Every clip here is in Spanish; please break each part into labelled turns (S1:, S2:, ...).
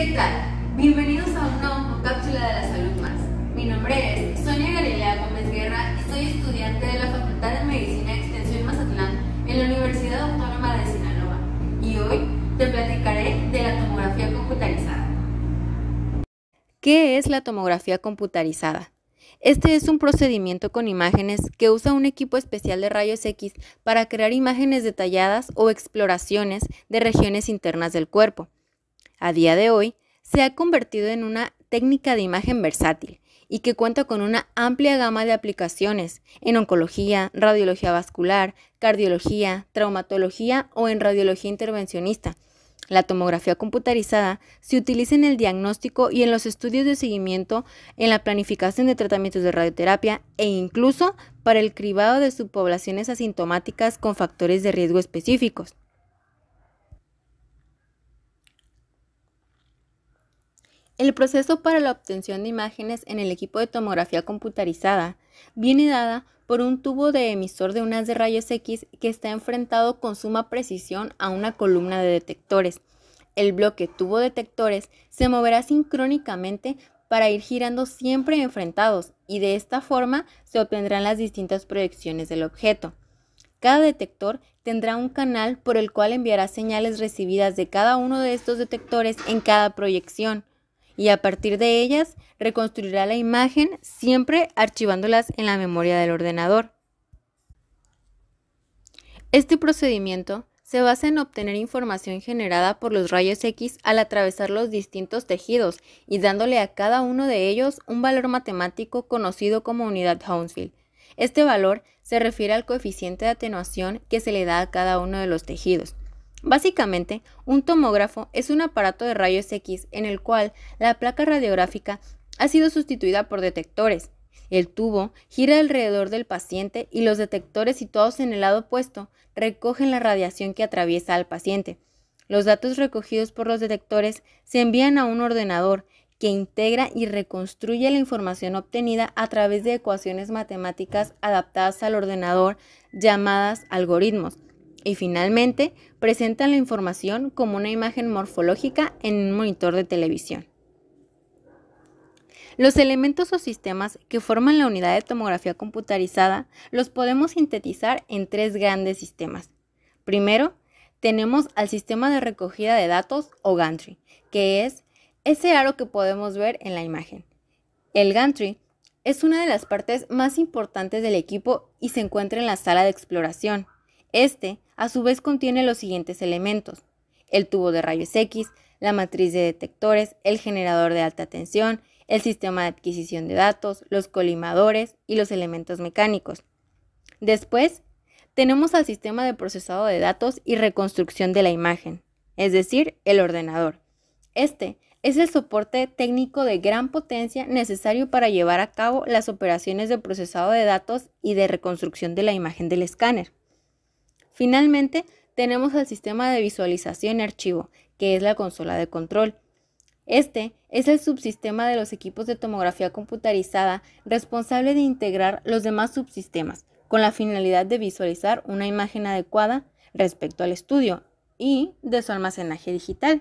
S1: ¿Qué tal? Bienvenidos a una cápsula de la salud más. Mi nombre es Sonia Galilea Gómez Guerra y soy estudiante de la Facultad de Medicina Extensión Mazatlán en la Universidad Autónoma de Sinaloa y hoy te platicaré de la tomografía computarizada. ¿Qué es la tomografía computarizada? Este es un procedimiento con imágenes que usa un equipo especial de rayos X para crear imágenes detalladas o exploraciones de regiones internas del cuerpo a día de hoy, se ha convertido en una técnica de imagen versátil y que cuenta con una amplia gama de aplicaciones en oncología, radiología vascular, cardiología, traumatología o en radiología intervencionista. La tomografía computarizada se utiliza en el diagnóstico y en los estudios de seguimiento, en la planificación de tratamientos de radioterapia e incluso para el cribado de subpoblaciones asintomáticas con factores de riesgo específicos. El proceso para la obtención de imágenes en el equipo de tomografía computarizada viene dada por un tubo de emisor de unas de rayos X que está enfrentado con suma precisión a una columna de detectores. El bloque tubo detectores se moverá sincrónicamente para ir girando siempre enfrentados y de esta forma se obtendrán las distintas proyecciones del objeto. Cada detector tendrá un canal por el cual enviará señales recibidas de cada uno de estos detectores en cada proyección y a partir de ellas reconstruirá la imagen siempre archivándolas en la memoria del ordenador. Este procedimiento se basa en obtener información generada por los rayos X al atravesar los distintos tejidos y dándole a cada uno de ellos un valor matemático conocido como unidad Hounsfield. Este valor se refiere al coeficiente de atenuación que se le da a cada uno de los tejidos. Básicamente, un tomógrafo es un aparato de rayos X en el cual la placa radiográfica ha sido sustituida por detectores. El tubo gira alrededor del paciente y los detectores situados en el lado opuesto recogen la radiación que atraviesa al paciente. Los datos recogidos por los detectores se envían a un ordenador que integra y reconstruye la información obtenida a través de ecuaciones matemáticas adaptadas al ordenador llamadas algoritmos. Y finalmente, presentan la información como una imagen morfológica en un monitor de televisión. Los elementos o sistemas que forman la unidad de tomografía computarizada los podemos sintetizar en tres grandes sistemas. Primero, tenemos al sistema de recogida de datos o gantry, que es ese aro que podemos ver en la imagen. El gantry es una de las partes más importantes del equipo y se encuentra en la sala de exploración. Este, a su vez, contiene los siguientes elementos. El tubo de rayos X, la matriz de detectores, el generador de alta tensión, el sistema de adquisición de datos, los colimadores y los elementos mecánicos. Después, tenemos al sistema de procesado de datos y reconstrucción de la imagen, es decir, el ordenador. Este es el soporte técnico de gran potencia necesario para llevar a cabo las operaciones de procesado de datos y de reconstrucción de la imagen del escáner. Finalmente, tenemos el sistema de visualización y archivo, que es la consola de control. Este es el subsistema de los equipos de tomografía computarizada responsable de integrar los demás subsistemas, con la finalidad de visualizar una imagen adecuada respecto al estudio y de su almacenaje digital.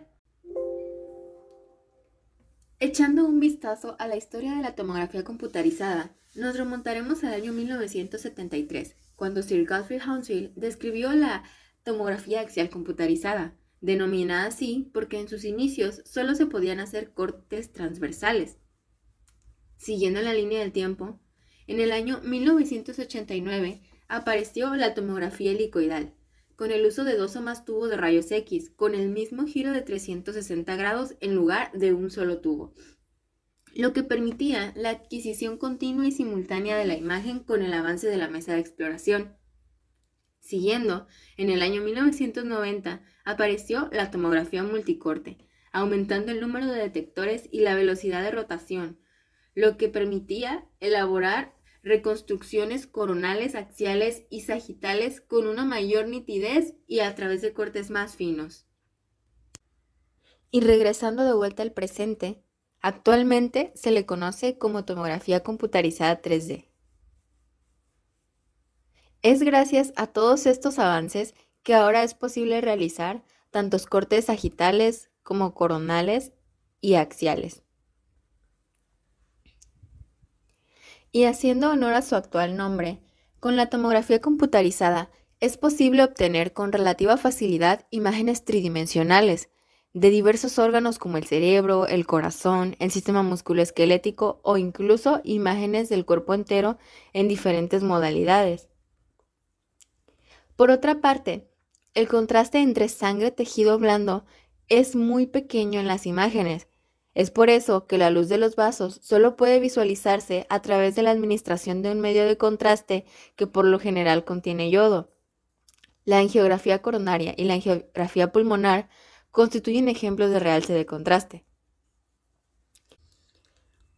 S1: Echando un vistazo a la historia de la tomografía computarizada, nos remontaremos al año 1973, cuando Sir Godfrey Hounsfield describió la tomografía axial computarizada, denominada así porque en sus inicios solo se podían hacer cortes transversales. Siguiendo la línea del tiempo, en el año 1989 apareció la tomografía helicoidal, con el uso de dos o más tubos de rayos X, con el mismo giro de 360 grados en lugar de un solo tubo, lo que permitía la adquisición continua y simultánea de la imagen con el avance de la mesa de exploración. Siguiendo, en el año 1990 apareció la tomografía multicorte, aumentando el número de detectores y la velocidad de rotación, lo que permitía elaborar reconstrucciones coronales, axiales y sagitales con una mayor nitidez y a través de cortes más finos. Y regresando de vuelta al presente, Actualmente se le conoce como tomografía computarizada 3D. Es gracias a todos estos avances que ahora es posible realizar tantos cortes sagitales como coronales y axiales. Y haciendo honor a su actual nombre, con la tomografía computarizada es posible obtener con relativa facilidad imágenes tridimensionales, de diversos órganos como el cerebro, el corazón, el sistema musculoesquelético o incluso imágenes del cuerpo entero en diferentes modalidades. Por otra parte, el contraste entre sangre y tejido blando es muy pequeño en las imágenes. Es por eso que la luz de los vasos solo puede visualizarse a través de la administración de un medio de contraste que por lo general contiene yodo. La angiografía coronaria y la angiografía pulmonar constituyen ejemplos de realce de contraste.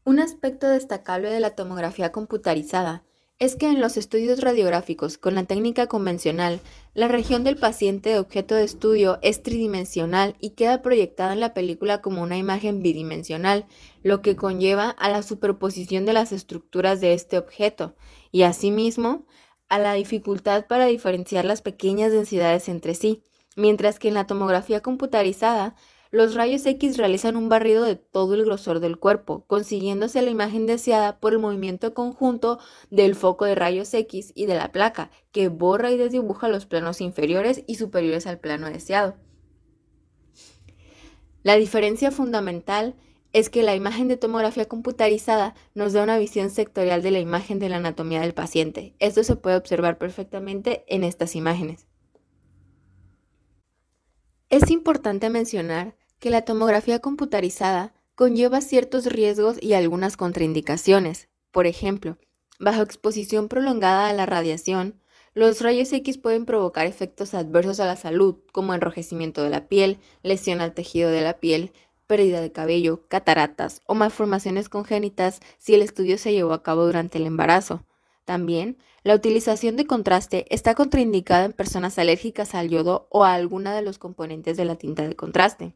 S1: Un aspecto destacable de la tomografía computarizada es que en los estudios radiográficos con la técnica convencional, la región del paciente de objeto de estudio es tridimensional y queda proyectada en la película como una imagen bidimensional, lo que conlleva a la superposición de las estructuras de este objeto y asimismo a la dificultad para diferenciar las pequeñas densidades entre sí, mientras que en la tomografía computarizada, los rayos X realizan un barrido de todo el grosor del cuerpo, consiguiéndose la imagen deseada por el movimiento conjunto del foco de rayos X y de la placa, que borra y desdibuja los planos inferiores y superiores al plano deseado. La diferencia fundamental es que la imagen de tomografía computarizada nos da una visión sectorial de la imagen de la anatomía del paciente. Esto se puede observar perfectamente en estas imágenes. Es importante mencionar que la tomografía computarizada conlleva ciertos riesgos y algunas contraindicaciones. Por ejemplo, bajo exposición prolongada a la radiación, los rayos X pueden provocar efectos adversos a la salud, como enrojecimiento de la piel, lesión al tejido de la piel, pérdida de cabello, cataratas o malformaciones congénitas si el estudio se llevó a cabo durante el embarazo. También, la utilización de contraste está contraindicada en personas alérgicas al yodo o a alguna de los componentes de la tinta de contraste.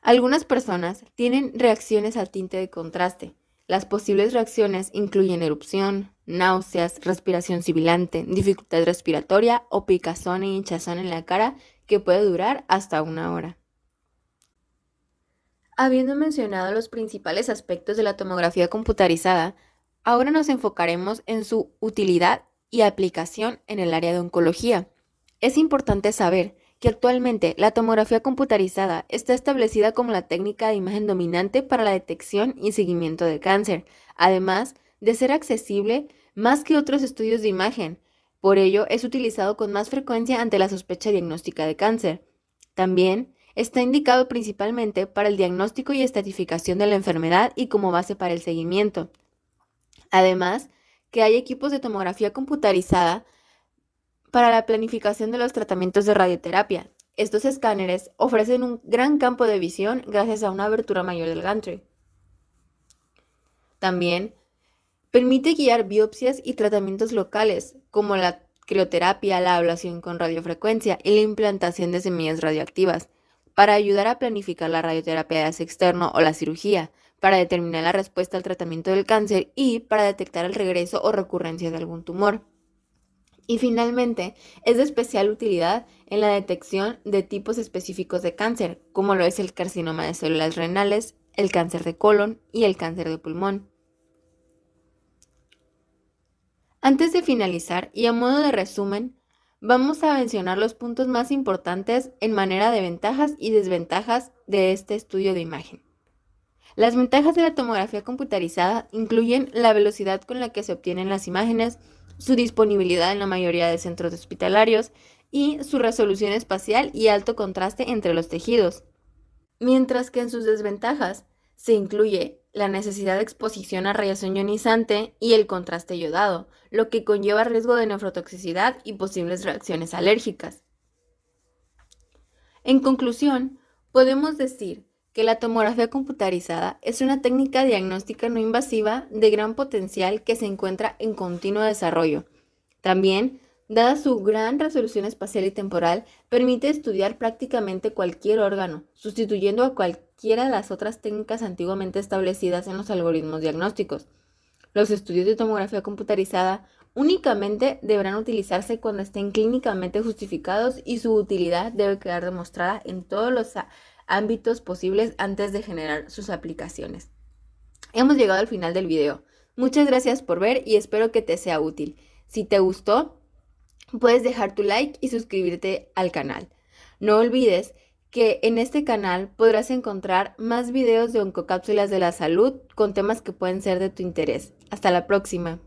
S1: Algunas personas tienen reacciones al tinte de contraste. Las posibles reacciones incluyen erupción, náuseas, respiración sibilante, dificultad respiratoria o picazón e hinchazón en la cara que puede durar hasta una hora. Habiendo mencionado los principales aspectos de la tomografía computarizada, ahora nos enfocaremos en su utilidad y aplicación en el área de oncología. Es importante saber que actualmente la tomografía computarizada está establecida como la técnica de imagen dominante para la detección y seguimiento de cáncer, además de ser accesible más que otros estudios de imagen. Por ello, es utilizado con más frecuencia ante la sospecha diagnóstica de cáncer. También Está indicado principalmente para el diagnóstico y estatificación de la enfermedad y como base para el seguimiento. Además, que hay equipos de tomografía computarizada para la planificación de los tratamientos de radioterapia. Estos escáneres ofrecen un gran campo de visión gracias a una abertura mayor del gantry. También permite guiar biopsias y tratamientos locales, como la crioterapia, la ablación con radiofrecuencia y la implantación de semillas radioactivas para ayudar a planificar la radioterapia de gas externo o la cirugía, para determinar la respuesta al tratamiento del cáncer y para detectar el regreso o recurrencia de algún tumor. Y finalmente, es de especial utilidad en la detección de tipos específicos de cáncer, como lo es el carcinoma de células renales, el cáncer de colon y el cáncer de pulmón. Antes de finalizar y a modo de resumen, Vamos a mencionar los puntos más importantes en manera de ventajas y desventajas de este estudio de imagen. Las ventajas de la tomografía computarizada incluyen la velocidad con la que se obtienen las imágenes, su disponibilidad en la mayoría de centros hospitalarios y su resolución espacial y alto contraste entre los tejidos. Mientras que en sus desventajas, se incluye la necesidad de exposición a radiación ionizante y el contraste iodado, lo que conlleva riesgo de nefrotoxicidad y posibles reacciones alérgicas. En conclusión, podemos decir que la tomografía computarizada es una técnica diagnóstica no invasiva de gran potencial que se encuentra en continuo desarrollo. También Dada su gran resolución espacial y temporal, permite estudiar prácticamente cualquier órgano, sustituyendo a cualquiera de las otras técnicas antiguamente establecidas en los algoritmos diagnósticos. Los estudios de tomografía computarizada únicamente deberán utilizarse cuando estén clínicamente justificados y su utilidad debe quedar demostrada en todos los ámbitos posibles antes de generar sus aplicaciones. Hemos llegado al final del video. Muchas gracias por ver y espero que te sea útil. Si te gustó, puedes dejar tu like y suscribirte al canal. No olvides que en este canal podrás encontrar más videos de oncocápsulas de la salud con temas que pueden ser de tu interés. Hasta la próxima.